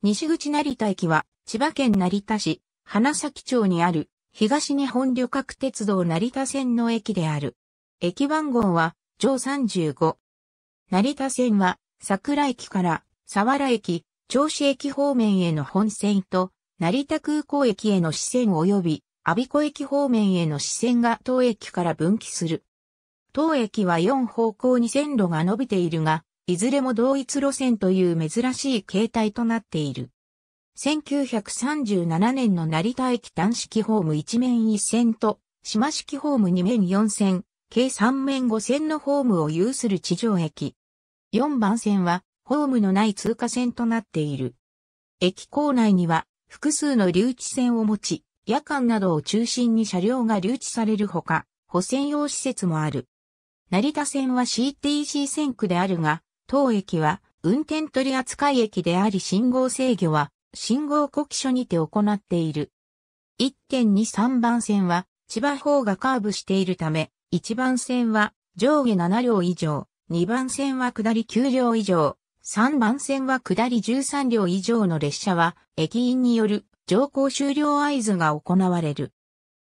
西口成田駅は、千葉県成田市、花咲町にある、東日本旅客鉄道成田線の駅である。駅番号は、上35。成田線は、桜駅から、佐原駅、銚子駅方面への本線と、成田空港駅への支線及び、我孫子駅方面への支線が当駅から分岐する。当駅は4方向に線路が伸びているが、いずれも同一路線という珍しい形態となっている。1937年の成田駅単式ホーム1面1線と、島式ホーム2面4線、計3面5線のホームを有する地上駅。4番線は、ホームのない通過線となっている。駅構内には、複数の留置線を持ち、夜間などを中心に車両が留置されるほか、補線用施設もある。成田線は CTC 線区であるが、当駅は運転取扱駅であり信号制御は信号呼気所にて行っている。1.23番線は千葉方がカーブしているため、1番線は上下7両以上、2番線は下り9両以上、3番線は下り13両以上の列車は駅員による乗降終了合図が行われる。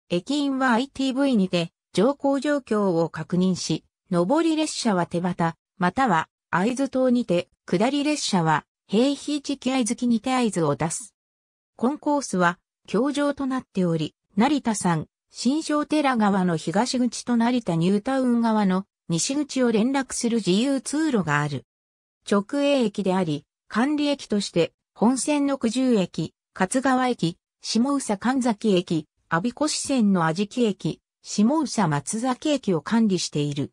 駅員は ITV にて乗降状況を確認し、上り列車は手旗、または会津島にて、下り列車は、平日地域会津きにて会津を出す。コンコースは、橋上となっており、成田山、新商寺川の東口と成田ニュータウン側の西口を連絡する自由通路がある。直営駅であり、管理駅として、本線の九十駅、勝川駅、下宇佐神崎駅、阿鼻子市線の安食駅、下宇佐松崎駅を管理している。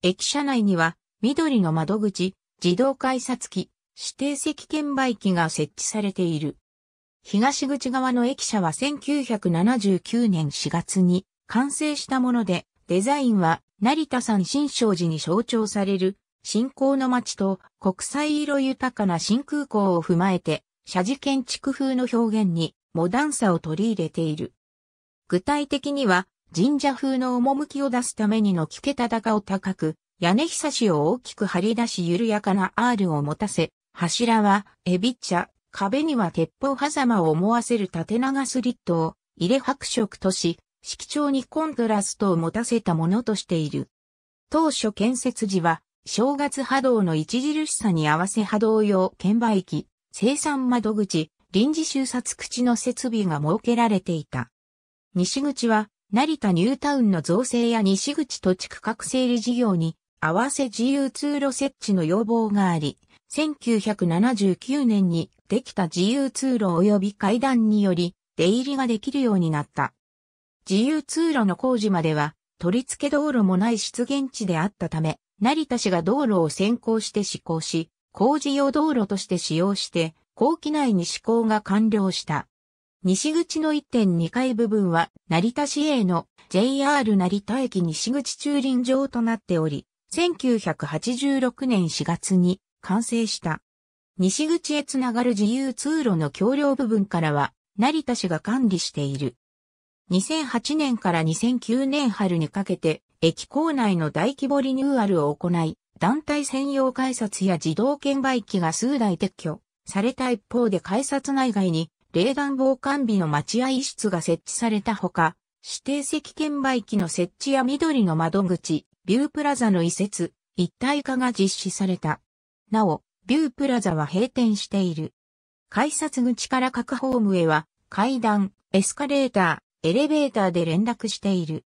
駅舎内には、緑の窓口、自動改札機、指定席券売機が設置されている。東口側の駅舎は1979年4月に完成したもので、デザインは成田山新勝寺に象徴される信仰の街と国際色豊かな新空港を踏まえて、社寺建築風の表現にモダンさを取り入れている。具体的には神社風の趣を出すためにの軒桁高を高く、屋根ひさしを大きく張り出し緩やかな R を持たせ、柱は、エビッチャ、壁には鉄砲狭間を思わせる縦長スリットを入れ白色とし、色調にコントラストを持たせたものとしている。当初建設時は、正月波動の著しさに合わせ波動用券売機、生産窓口、臨時収札口の設備が設けられていた。西口は、成田ニュータウンの造成や西口土地区画整理事業に合わせ自由通路設置の要望があり、1979年にできた自由通路及び階段により出入りができるようになった。自由通路の工事までは取り付け道路もない出現地であったため、成田市が道路を先行して施行し、工事用道路として使用して、後期内に施行が完了した。西口の1.2階部分は、成田市営の JR 成田駅西口駐輪場となっており、1986年4月に完成した。西口へつながる自由通路の橋梁部分からは、成田市が管理している。2008年から2009年春にかけて、駅構内の大規模リニューアルを行い、団体専用改札や自動券売機が数台撤去された一方で改札内外に冷暖房完備の待合室が設置されたほか、指定席券売機の設置や緑の窓口、ビュープラザの移設、一体化が実施された。なお、ビュープラザは閉店している。改札口から各ホームへは、階段、エスカレーター、エレベーターで連絡している。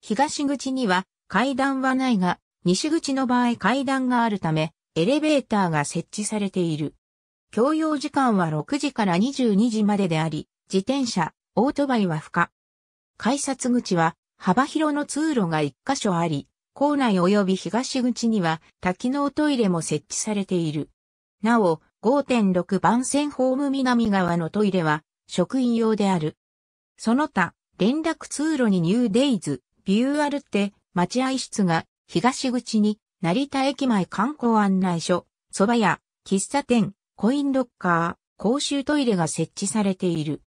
東口には階段はないが、西口の場合階段があるため、エレベーターが設置されている。共用時間は6時から22時までであり、自転車、オートバイは不可。改札口は幅広の通路が1箇所あり、校内及び東口には多機能トイレも設置されている。なお、5.6番線ホーム南側のトイレは職員用である。その他、連絡通路にニューデイズ、ビューアルテ、待合室が東口に成田駅前観光案内所、蕎麦屋、喫茶店、コインロッカー、公衆トイレが設置されている。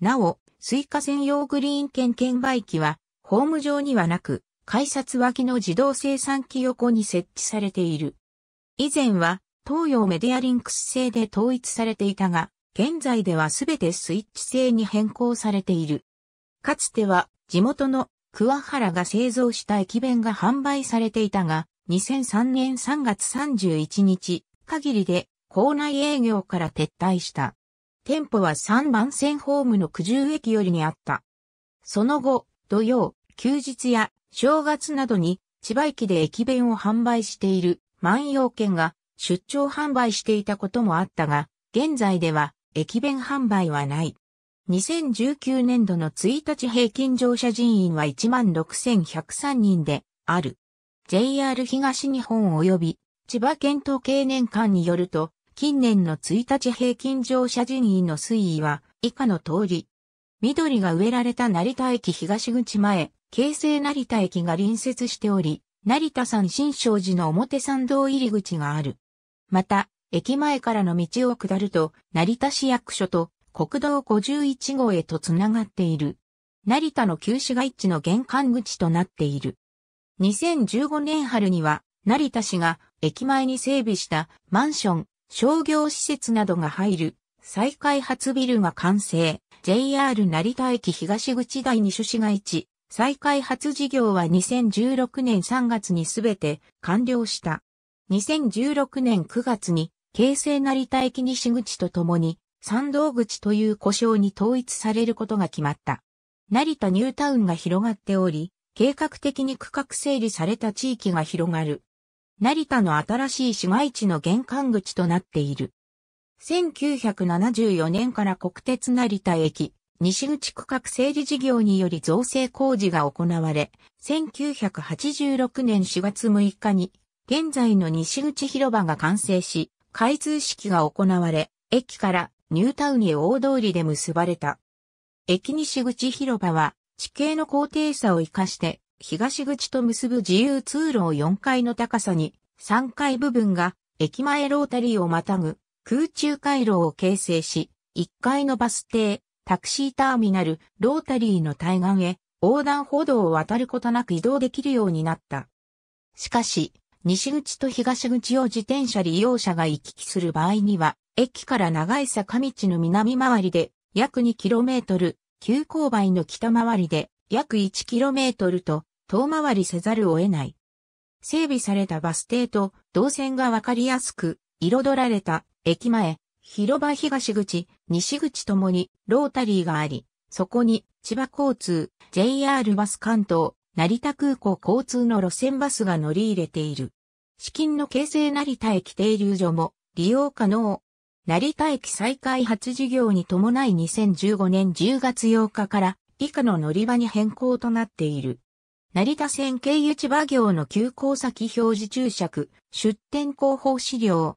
なお、スイカ専用グリーン券券売機は、ホーム上にはなく、改札脇の自動生産機横に設置されている。以前は東洋メディアリンクス製で統一されていたが、現在ではすべてスイッチ製に変更されている。かつては地元の桑原が製造した駅弁が販売されていたが、2003年3月31日限りで校内営業から撤退した。店舗は3番線ホームの九十駅よりにあった。その後、土曜、休日や正月などに千葉駅で駅弁を販売している万葉券が出張販売していたこともあったが、現在では駅弁販売はない。2019年度の1日平均乗車人員は16,103人である。JR 東日本及び千葉県統計年間によると、近年の1日平均乗車人員の推移は以下の通り。緑が植えられた成田駅東口前、京成成田駅が隣接しており、成田山新勝寺の表参道入り口がある。また、駅前からの道を下ると、成田市役所と国道51号へとつながっている。成田の旧市街地の玄関口となっている。2015年春には、成田市が駅前に整備したマンション、商業施設などが入る再開発ビルが完成。JR 成田駅東口第2種市街地、再開発事業は2016年3月にすべて完了した。2016年9月に、京成成田駅西口とともに、参道口という故障に統一されることが決まった。成田ニュータウンが広がっており、計画的に区画整理された地域が広がる。成田の新しい市街地の玄関口となっている。1974年から国鉄成田駅、西口区画整理事業により造成工事が行われ、1986年4月6日に、現在の西口広場が完成し、開通式が行われ、駅からニュータウンへ大通りで結ばれた。駅西口広場は、地形の高低差を生かして、東口と結ぶ自由通路を4階の高さに、3階部分が駅前ロータリーをまたぐ空中回廊を形成し、1階のバス停、タクシーターミナル、ロータリーの対岸へ、横断歩道を渡ることなく移動できるようになった。しかし、西口と東口を自転車利用者が行き来する場合には、駅から長い坂道の南回りで約 2km、急勾配の北回りで約 1km と遠回りせざるを得ない。整備されたバス停と動線がわかりやすく、彩られた駅前、広場東口、西口ともにロータリーがあり、そこに千葉交通、JR バス関東、成田空港交通の路線バスが乗り入れている。資金の形成成田駅停留所も利用可能。成田駅再開発事業に伴い2015年10月8日から以下の乗り場に変更となっている。成田線経由千葉行の急行先表示注釈、出店広報資料、